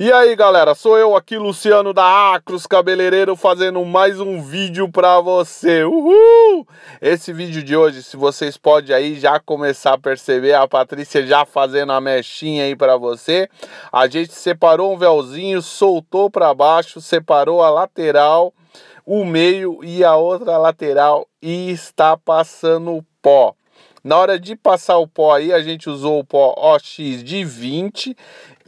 E aí galera, sou eu aqui, Luciano da Acros Cabeleireiro, fazendo mais um vídeo pra você. Uhul! Esse vídeo de hoje, se vocês podem aí já começar a perceber, a Patrícia já fazendo a mechinha aí pra você. A gente separou um véuzinho, soltou pra baixo, separou a lateral, o meio e a outra lateral e está passando pó. Na hora de passar o pó aí, a gente usou o pó OX de 20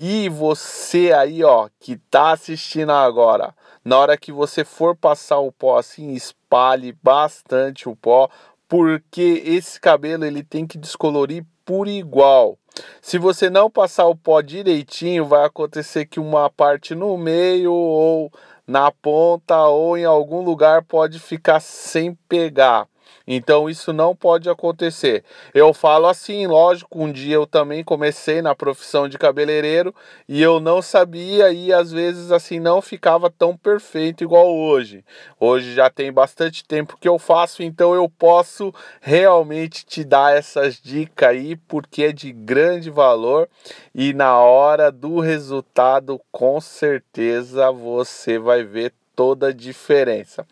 e você aí, ó, que tá assistindo agora, na hora que você for passar o pó assim, espalhe bastante o pó, porque esse cabelo ele tem que descolorir por igual. Se você não passar o pó direitinho, vai acontecer que uma parte no meio ou na ponta ou em algum lugar pode ficar sem pegar. Então isso não pode acontecer. Eu falo assim, lógico, um dia eu também comecei na profissão de cabeleireiro e eu não sabia e às vezes assim não ficava tão perfeito igual hoje. Hoje já tem bastante tempo que eu faço, então eu posso realmente te dar essas dicas aí porque é de grande valor e na hora do resultado com certeza você vai ver toda a diferença.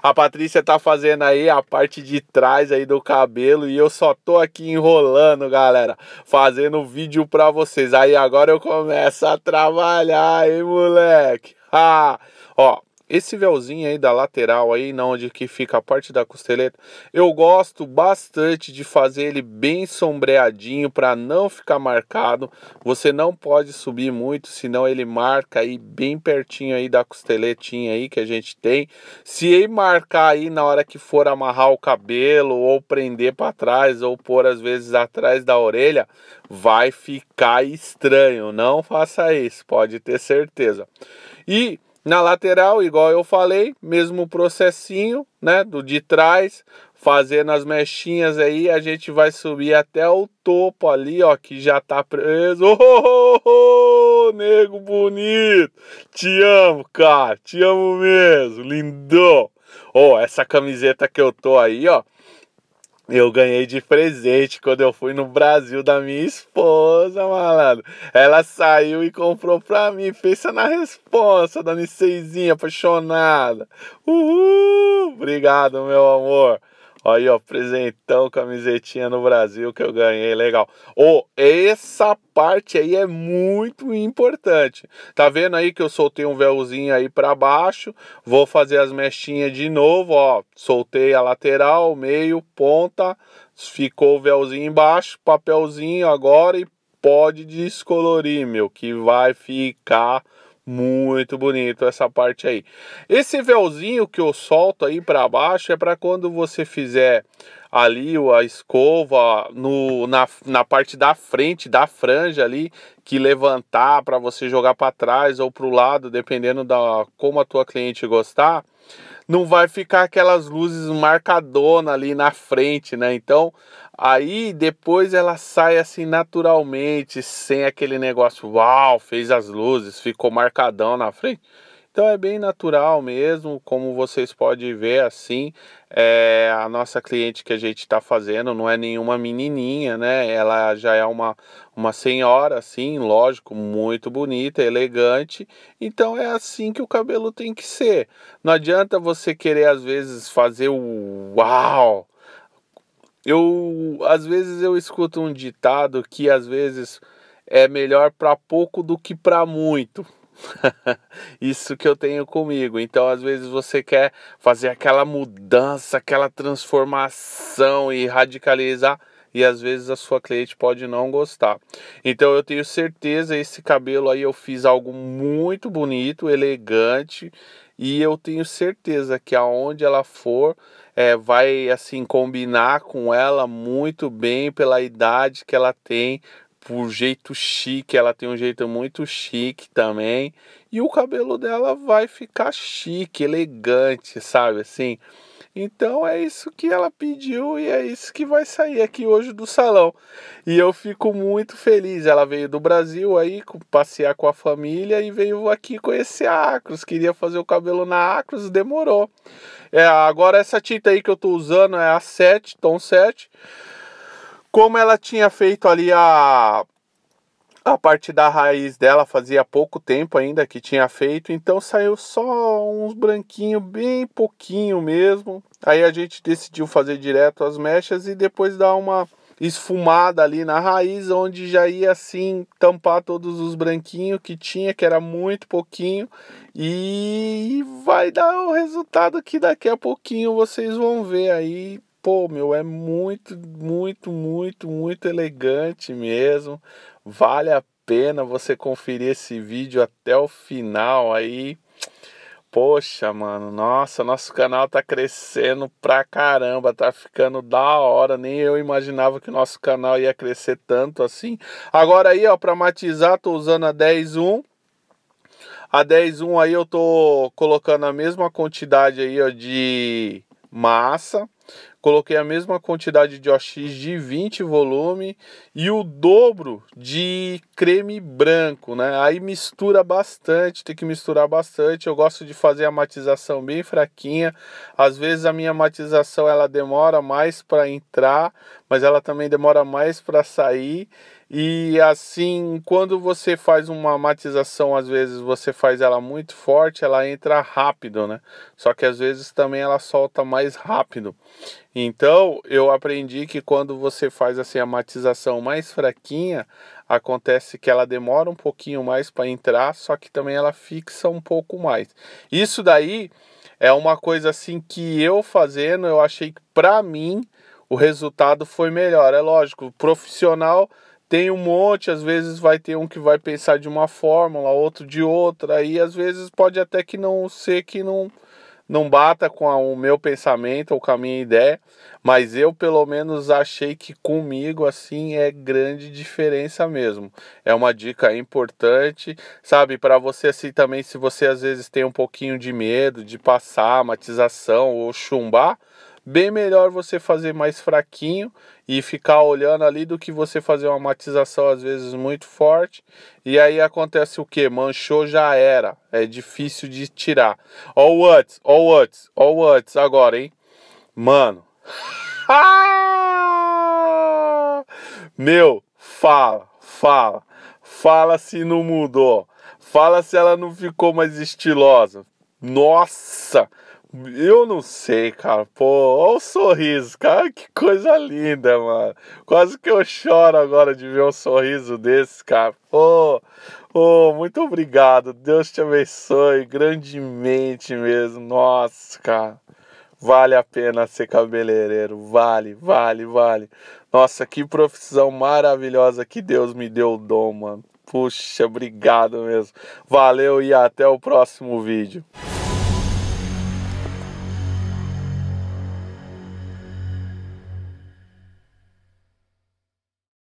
A Patrícia tá fazendo aí a parte de trás aí do cabelo e eu só tô aqui enrolando, galera, fazendo vídeo para vocês. Aí agora eu começo a trabalhar, hein, moleque. Ah, ó, esse véuzinho aí da lateral aí, na onde que fica a parte da costeleta, eu gosto bastante de fazer ele bem sombreadinho para não ficar marcado. Você não pode subir muito, senão ele marca aí bem pertinho aí da costeletinha aí que a gente tem. Se ele marcar aí na hora que for amarrar o cabelo ou prender para trás ou pôr às vezes atrás da orelha, vai ficar estranho. Não faça isso, pode ter certeza. E na lateral, igual eu falei, mesmo processinho, né, do de trás, fazendo as mechinhas aí, a gente vai subir até o topo ali, ó, que já tá preso. Oh, oh, oh, oh nego bonito. Te amo, cara. Te amo mesmo, lindão. Ó, oh, essa camiseta que eu tô aí, ó, eu ganhei de presente quando eu fui no Brasil da minha esposa, malandro. Ela saiu e comprou pra mim. Pensa na resposta, da Seizinha, apaixonada. Uhul! Obrigado, meu amor. Aí, ó, presentão, camisetinha no Brasil que eu ganhei, legal. Ô, oh, essa parte aí é muito importante. Tá vendo aí que eu soltei um véuzinho aí para baixo? Vou fazer as mechinhas de novo, ó. Soltei a lateral, meio, ponta, ficou o véuzinho embaixo, papelzinho agora e pode descolorir, meu, que vai ficar muito bonito essa parte aí. Esse véuzinho que eu solto aí para baixo é para quando você fizer ali a escova no, na, na parte da frente da franja ali que levantar para você jogar para trás ou para o lado, dependendo da como a tua cliente gostar não vai ficar aquelas luzes marcadona ali na frente, né? Então, aí depois ela sai assim naturalmente, sem aquele negócio, uau, fez as luzes, ficou marcadão na frente. Então é bem natural mesmo, como vocês podem ver assim, é, a nossa cliente que a gente está fazendo não é nenhuma menininha, né? Ela já é uma, uma senhora, assim, lógico, muito bonita, elegante. Então é assim que o cabelo tem que ser. Não adianta você querer, às vezes, fazer o uau! Eu, às vezes, eu escuto um ditado que, às vezes, é melhor para pouco do que para muito. Isso que eu tenho comigo. Então, às vezes você quer fazer aquela mudança, aquela transformação e radicalizar e às vezes a sua cliente pode não gostar. Então eu tenho certeza esse cabelo aí eu fiz algo muito bonito, elegante e eu tenho certeza que aonde ela for é, vai assim combinar com ela muito bem pela idade que ela tem, por jeito chique, ela tem um jeito muito chique também. E o cabelo dela vai ficar chique, elegante, sabe assim? Então é isso que ela pediu e é isso que vai sair aqui hoje do salão. E eu fico muito feliz. Ela veio do Brasil aí passear com a família e veio aqui conhecer a Acros. Queria fazer o cabelo na Acros, demorou. É, agora essa tinta aí que eu tô usando é a 7, tom 7. Como ela tinha feito ali a a parte da raiz dela fazia pouco tempo ainda que tinha feito, então saiu só uns branquinhos, bem pouquinho mesmo. Aí a gente decidiu fazer direto as mechas e depois dar uma esfumada ali na raiz, onde já ia assim tampar todos os branquinhos que tinha, que era muito pouquinho, e vai dar o resultado que daqui a pouquinho vocês vão ver aí pô, meu, é muito, muito, muito, muito elegante mesmo. Vale a pena você conferir esse vídeo até o final aí. Poxa, mano, nossa, nosso canal tá crescendo pra caramba, tá ficando da hora. Nem eu imaginava que nosso canal ia crescer tanto assim. Agora aí, ó, pra matizar, tô usando a 10.1. A 10.1 aí eu tô colocando a mesma quantidade aí, ó, de massa Coloquei a mesma quantidade de OX de 20 volume e o dobro de creme branco, né? Aí mistura bastante, tem que misturar bastante. Eu gosto de fazer a matização bem fraquinha. Às vezes a minha matização ela demora mais para entrar, mas ela também demora mais para sair. E assim, quando você faz uma matização, às vezes você faz ela muito forte, ela entra rápido, né? Só que às vezes também ela solta mais rápido. Então, eu aprendi que quando você faz assim a matização mais fraquinha, acontece que ela demora um pouquinho mais para entrar, só que também ela fixa um pouco mais. Isso daí é uma coisa assim que eu fazendo, eu achei que para mim o resultado foi melhor. É lógico, profissional tem um monte, às vezes vai ter um que vai pensar de uma fórmula, outro de outra, e às vezes pode até que não ser que não não bata com a, o meu pensamento ou com a minha ideia, mas eu pelo menos achei que comigo assim é grande diferença mesmo. É uma dica importante, sabe, para você assim também se você às vezes tem um pouquinho de medo de passar matização ou chumbar, bem melhor você fazer mais fraquinho e ficar olhando ali do que você fazer uma matização às vezes muito forte. E aí acontece o que? Manchou já era. É difícil de tirar. Ó o antes, ó o antes, ou antes agora, hein? Mano. Meu, fala, fala. Fala se não mudou. Fala se ela não ficou mais estilosa. Nossa! Eu não sei, cara. Pô, olha o sorriso, cara. Que coisa linda, mano. Quase que eu choro agora de ver um sorriso desse, cara. Pô, oh, muito obrigado. Deus te abençoe grandemente mesmo. Nossa, cara. Vale a pena ser cabeleireiro. Vale, vale, vale. Nossa, que profissão maravilhosa que Deus me deu o dom, mano. Puxa, obrigado mesmo. Valeu e até o próximo vídeo.